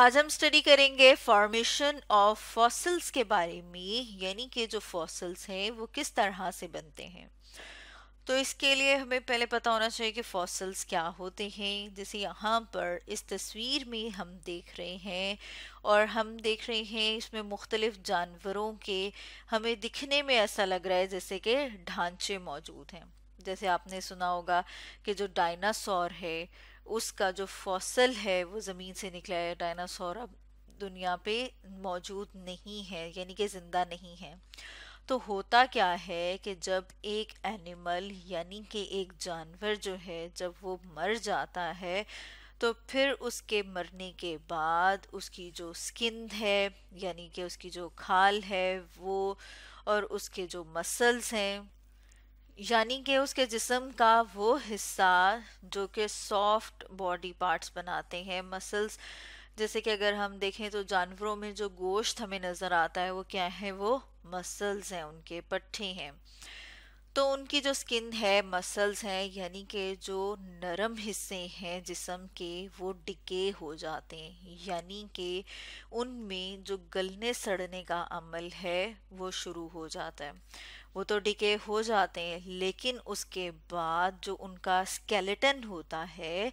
आज हम स्टडी करेंगे फॉर्मेशन ऑफ फॉसिल्स के बारे में यानी कि जो फॉसिल्स हैं वो किस तरह से बनते हैं तो इसके लिए हमें पहले पता होना चाहिए कि फॉसिल्स क्या होते हैं जैसे यहाँ पर इस तस्वीर में हम देख रहे हैं और हम देख रहे हैं इसमें मुख्तलिफ जानवरों के हमें दिखने में ऐसा लग रहा है जैसे कि ढांचे मौजूद हैं जैसे आपने सुना होगा कि जो डायनासोर है उसका जो फॉसल है वो ज़मीन से निकला है डायनासोर अब दुनिया पे मौजूद नहीं है यानी कि ज़िंदा नहीं है तो होता क्या है कि जब एक एनिमल यानी कि एक जानवर जो है जब वो मर जाता है तो फिर उसके मरने के बाद उसकी जो स्किन है यानी कि उसकी जो खाल है वो और उसके जो मसल्स हैं यानी कि उसके जिसम का वो हिस्सा जो कि सॉफ्ट बॉडी पार्ट्स बनाते हैं मसल्स जैसे कि अगर हम देखें तो जानवरों में जो गोश्त हमें नज़र आता है वो क्या है वो मसल्स हैं उनके पट्ठे हैं तो उनकी जो स्किन है मसल्स हैं यानी कि जो नरम हिस्से हैं जिसम के वो डिके हो जाते हैं यानी कि उनमें जो गलने सड़ने का अमल है वो शुरू हो जाता है वो तो डिके हो जाते हैं लेकिन उसके बाद जो उनका स्केलेटन होता है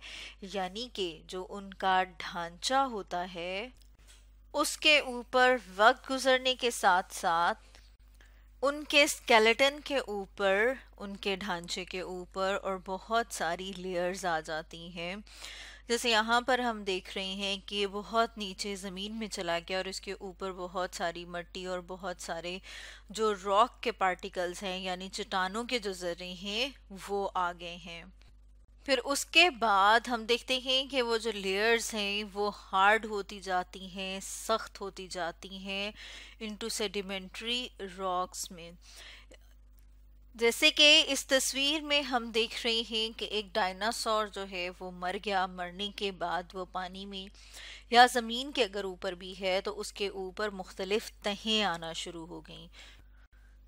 यानी कि जो उनका ढांचा होता है उसके ऊपर वक्त गुजरने के साथ साथ उनके स्केलेटन के ऊपर उनके ढांचे के ऊपर और बहुत सारी लेयर्स आ जाती हैं जैसे यहाँ पर हम देख रहे हैं कि बहुत नीचे ज़मीन में चला गया और इसके ऊपर बहुत सारी मट्टी और बहुत सारे जो रॉक के पार्टिकल्स हैं यानी चट्टानों के जो जर्रे हैं वो आ गए हैं फिर उसके बाद हम देखते हैं कि वो जो लेयर्स हैं वो हार्ड होती जाती हैं सख्त होती जाती हैं इनटू सेडिमेंट्री रॉक्स में जैसे कि इस तस्वीर में हम देख रहे हैं कि एक डायनासोर जो है वो मर गया मरने के बाद वो पानी में या ज़मीन के अगर ऊपर भी है तो उसके ऊपर मुख्तलिफ तहें आना शुरू हो गई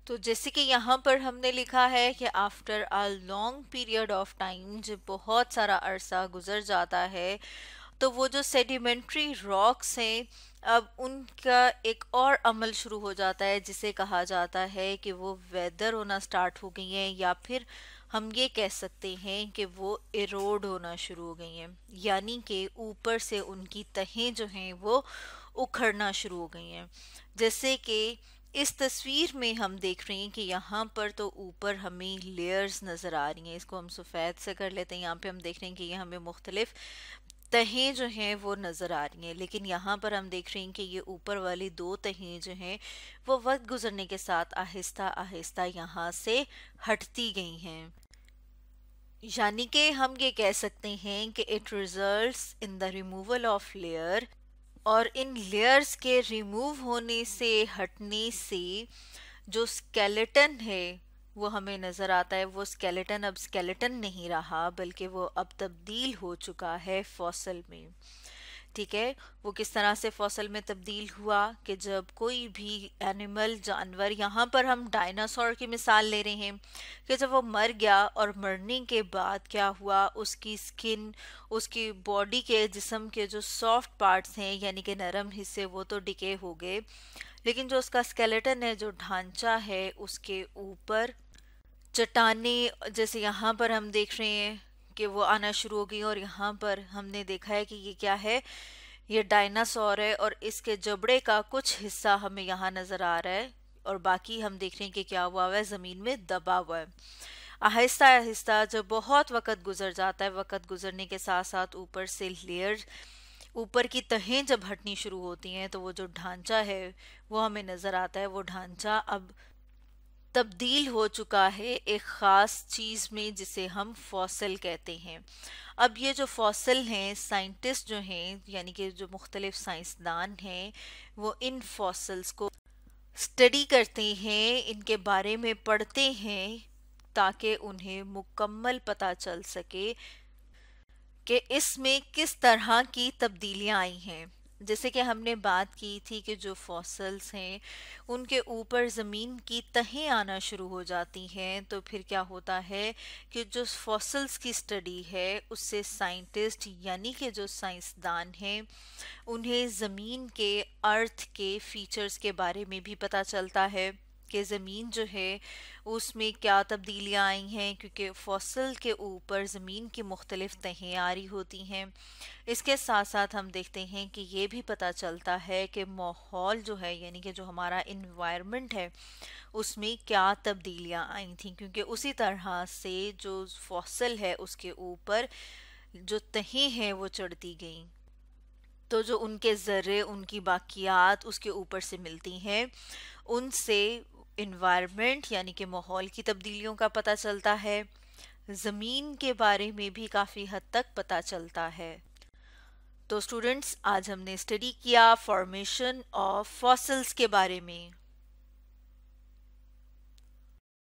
तो जैसे कि यहाँ पर हमने लिखा है कि after a long period of time जब बहुत सारा अरसा गुजर जाता है तो वो जो सेडिमेंट्री रॉक्स हैं अब उनका एक और अमल शुरू हो जाता है जिसे कहा जाता है कि वो वेदर होना स्टार्ट हो गई हैं या फिर हम ये कह सकते हैं कि वो इरोड होना शुरू हो गई हैं यानी कि ऊपर से उनकी तहें जो हैं वो उखड़ना शुरू हो गई हैं जैसे कि इस तस्वीर में हम देख रहे हैं कि यहाँ पर तो ऊपर हमें लेयर्स नज़र आ रही हैं इसको हम सफ़ेद से कर लेते हैं यहाँ पे हम देख रहे हैं कि ये हमें मुख्तलिफ़ तहें जो हैं वो नज़र आ रही हैं लेकिन यहाँ पर हम देख रहे हैं कि ये ऊपर वाली दो तहें जो हैं वो वक्त गुजरने के साथ आहिस्ता आहिस्ता यहाँ से हटती गई हैं यानी कि हम ये कह सकते हैं कि it result in the removal of layer और इन लेयर्स के रिमूव होने से हटने से जो स्केलेटन है वो हमें नज़र आता है वो स्केलेटन अब स्केलेटन नहीं रहा बल्कि वो अब तब्दील हो चुका है फॉसल में ठीक है वो किस तरह से फसल में तब्दील हुआ कि जब कोई भी एनिमल जानवर यहाँ पर हम डायनासोर की मिसाल ले रहे हैं कि जब वो मर गया और मरने के बाद क्या हुआ उसकी स्किन उसकी बॉडी के जिसम के जो सॉफ्ट पार्ट्स हैं यानी कि नरम हिस्से वो तो डिके हो गए लेकिन जो उसका स्केलेटन है जो ढांचा है उसके ऊपर चट्टाने जैसे यहाँ पर हम देख रहे हैं कि वो आना शुरू हो गई और यहाँ पर हमने देखा है कि ये क्या है ये डायनासोर है और इसके जबड़े का कुछ हिस्सा हमें यहाँ नज़र आ रहा है और बाकी हम देख रहे हैं कि क्या हुआ हुआ है ज़मीन में दबा हुआ है आहिस्ता आहिस्ता जब बहुत वक़्त गुजर जाता है वक़्त गुजरने के साथ साथ ऊपर से लेयर ऊपर की तहें जब हटनी शुरू होती हैं तो वो जो ढांचा है वो हमें नज़र आता है वो ढांचा अब तब्दील हो चुका है एक ख़ास चीज़ में जिसे हम फॉसल कहते हैं अब ये जो फॉसल हैं साइंटिस्ट जो हैं यानी कि जो मुख्तलिफ साइंसदान हैं वो इन फॉसल्स को स्टडी करते हैं इनके बारे में पढ़ते हैं ताकि उन्हें मुकम्मल पता चल सके कि इसमें किस तरह की तब्दीलियाँ आई हैं जैसे कि हमने बात की थी कि जो फॉसल्स हैं उनके ऊपर ज़मीन की तहें आना शुरू हो जाती हैं तो फिर क्या होता है कि जो फॉसल्स की स्टडी है उससे साइंटिस्ट यानी कि जो साइंसदान हैं उन्हें ज़मीन के अर्थ के फीचर्स के बारे में भी पता चलता है कि ज़मीन जो है उसमें क्या तब्दीलियाँ आई हैं क्योंकि फसल के ऊपर ज़मीन की मुख्तलिफ तहें आ रही होती हैं इसके साथ साथ हम देखते हैं कि ये भी पता चलता है कि माहौल जो है यानी कि जो हमारा इन्वायरमेंट है उसमें क्या तब्दीलियाँ आई थी क्योंकि उसी तरह से जो फसल है उसके ऊपर जो तहें हैं वो चढ़ती गई तो जो उनके ज़र्रे उनकी बाकियात उसके ऊपर से मिलती हैं उनसे इन्वायरमेंट यानी कि माहौल की तब्दीलियों का पता चलता है ज़मीन के बारे में भी काफ़ी हद तक पता चलता है तो स्टूडेंट्स आज हमने स्टडी किया फॉर्मेशन ऑफ फॉसल्स के बारे में